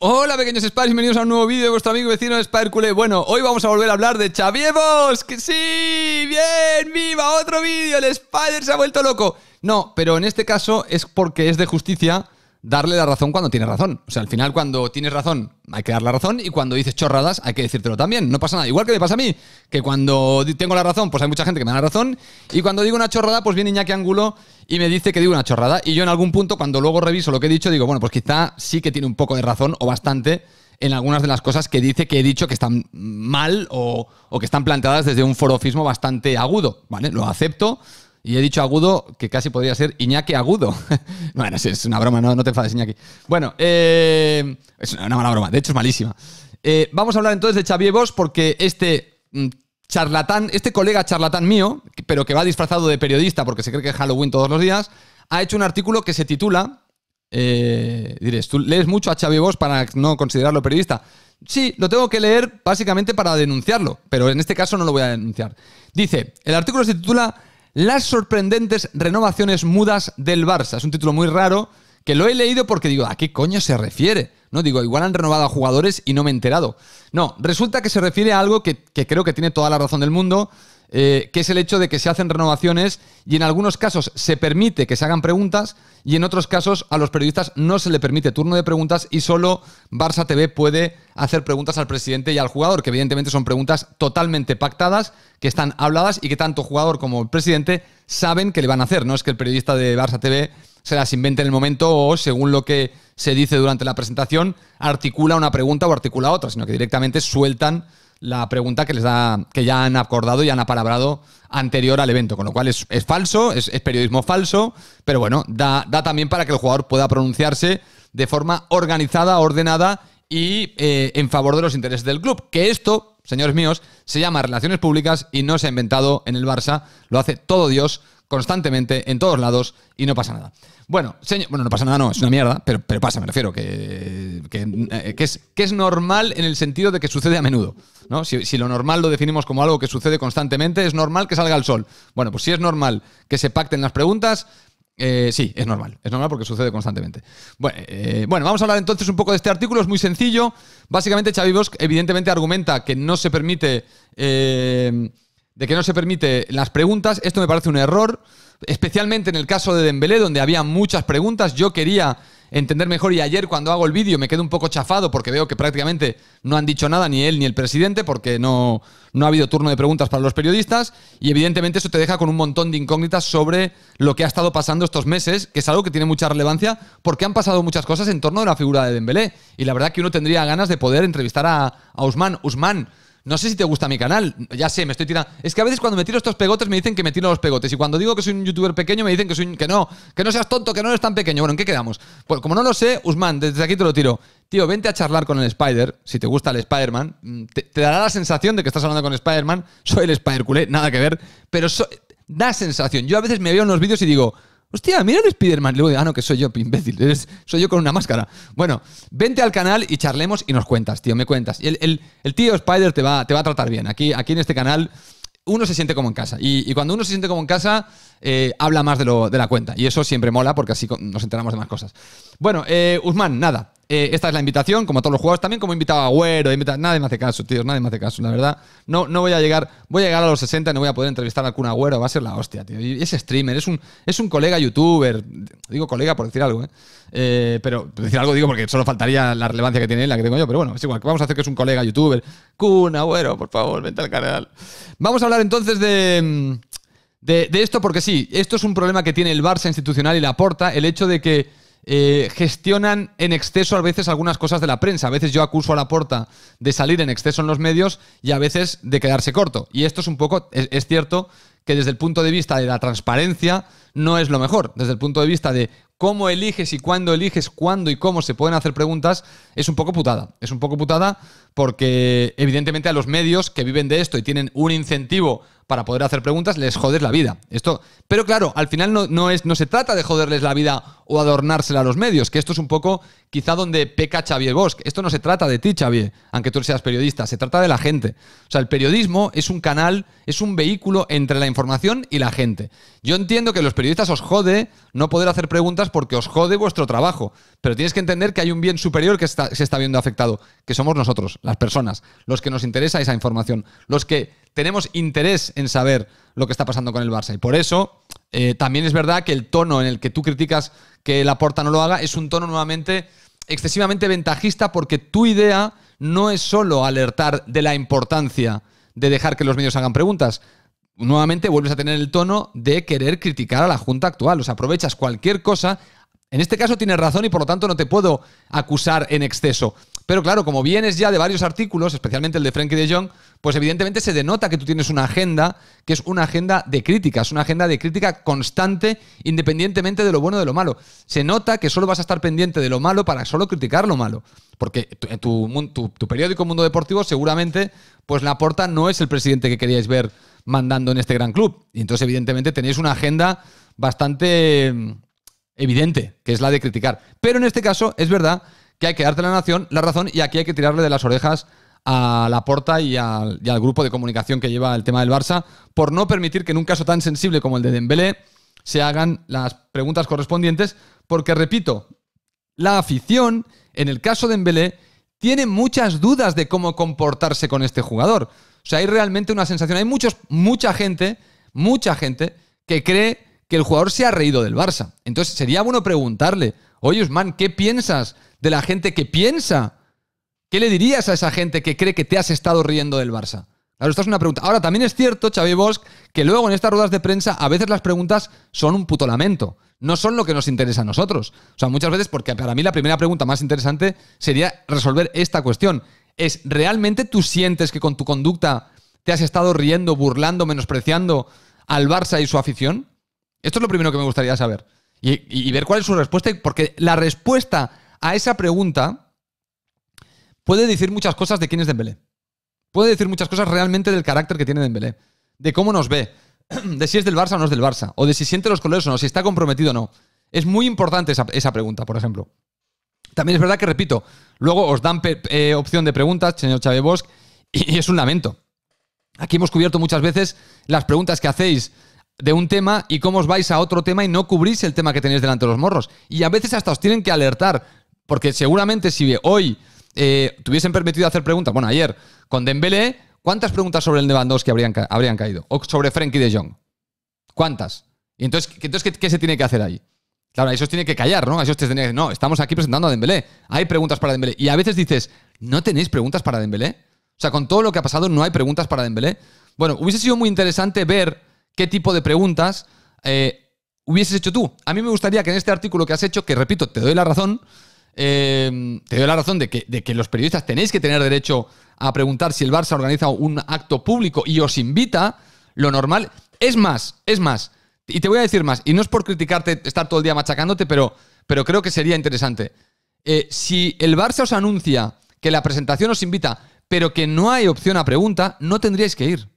Hola pequeños Spiders, bienvenidos a un nuevo vídeo de vuestro amigo vecino Spider Bueno, hoy vamos a volver a hablar de Chavievos, que sí, bien, viva otro vídeo, el Spider se ha vuelto loco. No, pero en este caso es porque es de justicia darle la razón cuando tiene razón. O sea, al final cuando tienes razón hay que dar la razón y cuando dices chorradas hay que decírtelo también. No pasa nada. Igual que me pasa a mí, que cuando tengo la razón, pues hay mucha gente que me da la razón y cuando digo una chorrada, pues viene Iñaki Angulo y me dice que digo una chorrada y yo en algún punto cuando luego reviso lo que he dicho digo, bueno, pues quizá sí que tiene un poco de razón o bastante en algunas de las cosas que dice que he dicho que están mal o, o que están planteadas desde un forofismo bastante agudo. ¿Vale? Lo acepto y he dicho agudo, que casi podría ser Iñaki agudo. bueno, es una broma, no, te enfades, Iñaki. Bueno, eh, es una mala broma, de hecho es malísima. Eh, vamos a hablar entonces de Xavier Bosch porque este mm, charlatán, este colega charlatán mío, pero que va disfrazado de periodista porque se cree que es Halloween todos los días, ha hecho un artículo que se titula... Eh, tú lees mucho a Xavier Bosch para no considerarlo periodista. Sí, lo tengo que leer básicamente para denunciarlo, pero en este caso no lo voy a denunciar. Dice, el artículo se titula las sorprendentes renovaciones mudas del Barça. Es un título muy raro que lo he leído porque digo, ¿a qué coño se refiere? No digo, igual han renovado a jugadores y no me he enterado. No, resulta que se refiere a algo que, que creo que tiene toda la razón del mundo, eh, que es el hecho de que se hacen renovaciones y en algunos casos se permite que se hagan preguntas y en otros casos a los periodistas no se le permite turno de preguntas y solo Barça TV puede hacer preguntas al presidente y al jugador, que evidentemente son preguntas totalmente pactadas, que están habladas y que tanto jugador como el presidente saben que le van a hacer. No es que el periodista de Barça TV se las invente en el momento o, según lo que se dice durante la presentación, articula una pregunta o articula otra, sino que directamente sueltan la pregunta que les da, que ya han acordado y han apalabrado anterior al evento, con lo cual es, falso, es, periodismo falso, pero bueno, da, también para que el jugador pueda pronunciarse de forma organizada, ordenada y eh, en favor de los intereses del club. Que esto, señores míos, se llama relaciones públicas y no se ha inventado en el Barça, lo hace todo Dios constantemente, en todos lados, y no pasa nada. Bueno, señor, bueno, no pasa nada, no, es una mierda, pero, pasa, me refiero, que, eh, que, es, que es normal en el sentido de que sucede a menudo. ¿no? Si, si, lo normal lo definimos como algo que sucede constantemente, es normal que salga el sol. Bueno, pues si es normal que se pacten las preguntas, eh, sí, es normal. Es normal porque sucede constantemente. Bueno, eh, bueno, vamos a hablar entonces un poco de este artículo. Es muy sencillo. Básicamente, Xavi Bosch evidentemente argumenta que no se permite de que no se permite las preguntas. Esto me parece un error, especialmente en el caso de Dembélé, donde había muchas preguntas. Yo quería entender mejor y ayer cuando hago el vídeo me quedo un poco chafado porque veo que prácticamente no han dicho nada ni él ni el presidente porque no, no ha habido turno de preguntas para los periodistas y evidentemente eso te deja con un montón de incógnitas sobre lo que ha estado pasando estos meses, que es algo que tiene mucha relevancia porque han pasado muchas cosas en torno a la figura de Dembélé y la verdad que uno tendría ganas de poder entrevistar a, a Usman. Usman no sé si te gusta mi canal, ya sé, me estoy tirando. Es que a veces cuando me tiro estos pegotes me dicen que me tiro los pegotes. Y cuando digo que soy un youtuber pequeño me dicen que, soy que no, que no seas tonto, que no eres tan pequeño. Bueno, ¿en qué quedamos? Pues como no lo sé, Usman, desde aquí te lo tiro. Tío, vente a charlar con el Spider, si te gusta el Spider-Man. Mm, te, dará la sensación de que estás hablando con Spider-Man. Soy el Spider-Culé, nada que ver. Pero da sensación. Yo a veces me veo en los vídeos y digo, Hostia, mira el Spider-Man. Luego digo, ah, no, que soy yo, imbécil. soy yo con una máscara. Bueno, vente al canal y charlemos y nos cuentas, tío, me cuentas. el, tío Spider te va, a tratar bien. Aquí, en este canal uno se siente como en casa. Y, cuando uno se siente como en casa, eh, habla más de, lo, de, la cuenta. Y eso siempre mola porque así nos enteramos de más cosas. Bueno, eh, Usman, nada. Eh, esta es la invitación, como a todos los juegos, también como invitado a Agüero, invitado, nadie me hace caso, tíos, nadie me hace caso, la verdad. No, no voy a llegar, voy a llegar a los 60 y no voy a poder entrevistar a Kun Agüero, va a ser la hostia, tío. Y es streamer, es un, es un colega youtuber, digo colega por decir algo, ¿eh? eh pero por decir algo digo porque solo faltaría la relevancia que tiene él, la que tengo yo, pero bueno, es igual, vamos a hacer que es un colega youtuber. Kun Agüero, por favor, vente al canal. Vamos a hablar entonces de, de, de esto porque sí, esto es un problema que tiene el Barça institucional y la porta, el hecho de que eh, gestionan en exceso a veces algunas cosas de la prensa. A veces yo acuso a la porta de salir en exceso en los medios y a veces de quedarse corto. Y esto es un poco, es, es cierto que desde el punto de vista de la transparencia no es lo mejor. Desde el punto de vista de cómo eliges y cuándo eliges, cuándo y cómo se pueden hacer preguntas, es un poco putada. Es un poco putada porque evidentemente a los medios que viven de esto y tienen un incentivo para poder hacer preguntas, les jodes la vida. Esto, pero claro, al final no, es, no se trata de joderles la vida o adornársela a los medios, que esto es un poco quizá donde peca Xavier Bosch. Esto no se trata de ti, Xavier, aunque tú seas periodista, se trata de la gente. O sea, el periodismo es un canal, es un vehículo entre la información y la gente. Yo entiendo que los periodistas os jode no poder hacer preguntas porque os jode vuestro trabajo, pero tienes que entender que hay un bien superior que está, se está viendo afectado, que somos nosotros, las personas, los que nos interesa esa información, los que tenemos interés en saber lo que está pasando con el Barça. Y por eso eh, también es verdad que el tono en el que tú criticas que la porta no lo haga es un tono nuevamente excesivamente ventajista porque tu idea no es solo alertar de la importancia de dejar que los medios hagan preguntas. Nuevamente vuelves a tener el tono de querer criticar a la Junta actual. O sea, aprovechas cualquier cosa en este caso tienes razón y por lo tanto no te puedo acusar en exceso. Pero claro, como vienes ya de varios artículos, especialmente el de Frankie de Jong, pues evidentemente se denota que tú tienes una agenda que es una agenda de crítica, es una agenda de crítica constante, independientemente de lo bueno o de lo malo. Se nota que solo vas a estar pendiente de lo malo para solo criticar lo malo. Porque tu, tu, periódico Mundo Deportivo seguramente, pues porta no es el presidente que queríais ver mandando en este gran club. Y entonces evidentemente tenéis una agenda bastante evidente, que es la de criticar. Pero en este caso es verdad que hay que darte la, nación, la razón y aquí hay que tirarle de las orejas a la porta y, al grupo de comunicación que lleva el tema del Barça por no permitir que en un caso tan sensible como el de Dembélé se hagan las preguntas correspondientes, porque repito, la afición en el caso de Dembélé tiene muchas dudas de cómo comportarse con este jugador. O sea, hay realmente una sensación, hay muchos, mucha gente, mucha gente que cree que el jugador se ha reído del Barça. Entonces sería bueno preguntarle, oye Usman, ¿qué piensas de la gente que piensa? ¿Qué le dirías a esa gente que cree que te has estado riendo del Barça? Claro, esta es una pregunta. Ahora, también es cierto, Xavi Bosch, que luego en estas ruedas de prensa a veces las preguntas son un puto lamento. No son lo que nos interesa a nosotros. O sea, muchas veces, porque para mí la primera pregunta más interesante sería resolver esta cuestión. Es, ¿realmente tú sientes que con tu conducta te has estado riendo, burlando, menospreciando al Barça y su afición? Esto es lo primero que me gustaría saber. Y, ver cuál es su respuesta, porque la respuesta a esa pregunta puede decir muchas cosas de quién es Dembélé. Puede decir muchas cosas realmente del carácter que tiene Dembélé, de cómo nos ve, de si es del Barça o no es del Barça, o de si siente los colores o no, si está comprometido o no. Es muy importante esa, pregunta, por ejemplo. También es verdad que, repito, luego os dan eh, opción de preguntas, señor Chávez Bosch, y es un lamento. Aquí hemos cubierto muchas veces las preguntas que hacéis de un tema y cómo os vais a otro tema y no cubrís el tema que tenéis delante de los morros. Y a veces hasta os tienen que alertar, porque seguramente si hoy Te eh, tuviesen permitido hacer preguntas, bueno, ayer con Dembélé, ¿cuántas preguntas sobre el Lewandowski habrían, habrían caído? O sobre Frenkie de Jong. ¿Cuántas? Y entonces, entonces ¿qué, se tiene que hacer ahí? Claro, eso tiene que callar, ¿no? Eso tiene que decir, no, estamos aquí presentando a Dembélé. Hay preguntas para Dembélé. Y a veces dices, ¿no tenéis preguntas para Dembélé? O sea, con todo lo que ha pasado, no hay preguntas para Dembélé. Bueno, hubiese sido muy interesante ver qué tipo de preguntas eh, hubieses hecho tú. A mí me gustaría que en este artículo que has hecho, que repito, te doy la razón, eh, te doy la razón de que, los periodistas tenéis que tener derecho a preguntar si el Barça organiza un acto público y os invita, lo normal. Es más, es más, y te voy a decir más, y no es por criticarte, estar todo el día machacándote, pero, creo que sería interesante. Eh, si el Barça os anuncia que la presentación os invita, pero que no hay opción a pregunta, no tendríais que ir.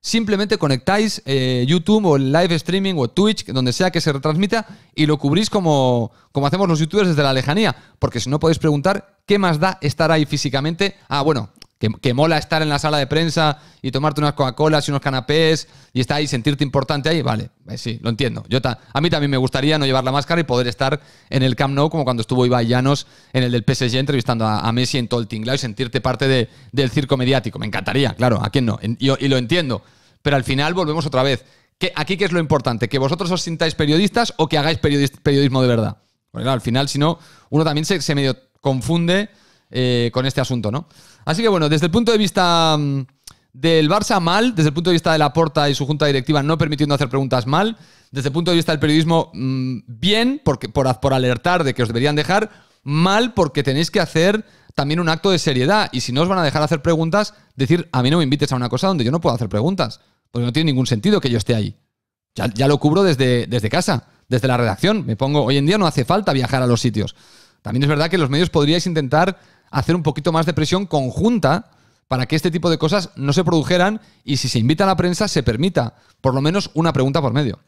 Simplemente conectáis eh, YouTube o el live streaming o Twitch, donde sea que se retransmita, y lo cubrís como, como hacemos los youtubers desde la lejanía. Porque si no podéis preguntar, ¿qué más da estar ahí físicamente? Ah, bueno, que, mola estar en la sala de prensa y tomarte unas Coca-Colas y unos canapés y estar ahí, sentirte importante ahí, vale, eh, sí, lo entiendo. Yo a mí también me gustaría no llevar la máscara y poder estar en el Camp Nou como cuando estuvo Ibai Llanos en el del PSG entrevistando a, Messi en todo el y sentirte parte del circo mediático. Me encantaría, claro, ¿a quién no? y, lo entiendo. Pero al final volvemos otra vez. ¿Aquí qué es lo importante? ¿Que vosotros os sintáis periodistas o que hagáis periodismo de verdad? Porque al final, si no, uno también se medio confunde eh, con este asunto, ¿no? Así que bueno, desde el punto de vista mm, del Barça mal, desde el punto de vista de la Porta y su junta directiva no permitiendo hacer preguntas mal, desde el punto de vista del periodismo mm, bien, porque, por, alertar de que os deberían dejar, mal porque tenéis que hacer también un acto de seriedad y si no os van a dejar hacer preguntas, decir, a mí no me invites a una cosa donde yo no puedo hacer preguntas, porque no tiene ningún sentido que yo esté ahí. Ya, lo cubro desde, desde casa, desde la redacción, me pongo, hoy en día no hace falta viajar a los sitios. También es verdad que los medios podríais intentar hacer un poquito más de presión conjunta para que este tipo de cosas no se produjeran y si se invita a la prensa se permita por lo menos una pregunta por medio.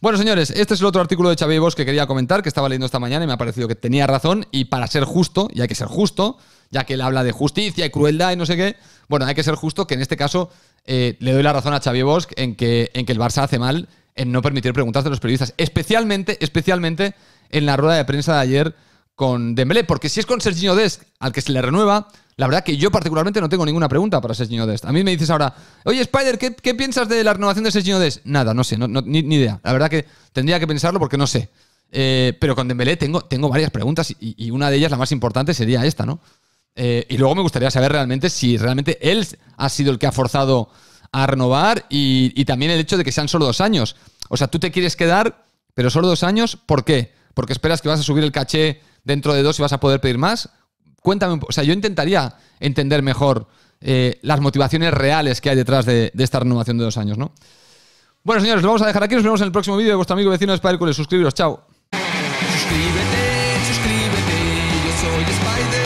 Bueno, señores, este es el otro artículo de Xavier Bosch que quería comentar, que estaba leyendo esta mañana y me ha parecido que tenía razón. Y para ser justo, y hay que ser justo, ya que él habla de justicia y crueldad y no sé qué, bueno, hay que ser justo que en este caso eh, le doy la razón a Xavier Bosch en que, en que el Barça hace mal en no permitir preguntas de los periodistas. Especialmente, especialmente en la rueda de prensa de ayer con Dembélé, porque si es con Serginho Dest al que se le renueva, la verdad que yo particularmente no tengo ninguna pregunta para Serginho Dest. A mí me dices ahora, oye Spider, ¿qué, piensas de la renovación de Serginho Dest? Nada, no sé, no, ni, idea. La verdad que tendría que pensarlo porque no sé. Eh, pero con Dembélé tengo, tengo varias preguntas y, una de ellas, la más importante, sería esta, ¿no? Eh, y luego me gustaría saber realmente si realmente él ha sido el que ha forzado a renovar y, y también el hecho de que sean solo dos años. O sea, tú te quieres quedar, pero solo dos años, ¿por qué? Porque esperas que vas a subir el caché dentro de dos si vas a poder pedir más. Cuéntame, o sea, yo intentaría entender mejor eh, las motivaciones reales que hay detrás de, esta renovación de dos años, ¿no? Bueno, señores, lo vamos a dejar aquí. Nos vemos en el próximo vídeo de vuestro amigo vecino spider Suscribiros, chao. Suscríbete, suscríbete, yo soy